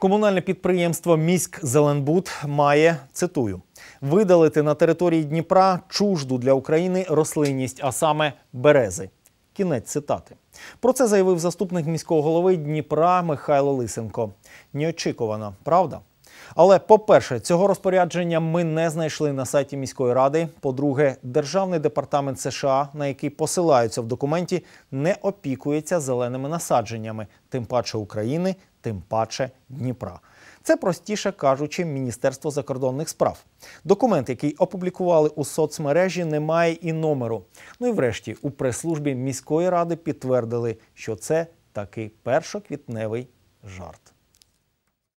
Комунальне підприємство «Міськзеленбуд» має цитую видалити на території Дніпра чужду для України рослинність, а саме берези. Кінець цитати. Про це заявив заступник міського голови Дніпра Михайло Лисенко. Неочікувано, правда. Але, по-перше, цього розпорядження ми не знайшли на сайті міської ради. По-друге, державний департамент США, на який посилаються в документі, не опікується зеленими насадженнями, тим паче України, тим паче Дніпра. Це простіше кажучи, Міністерство закордонних справ. Документ, який опублікували у соцмережі, не має і номеру. Ну і врешті, у прес-службі міської ради підтвердили, що це такий першоквітневий жарт.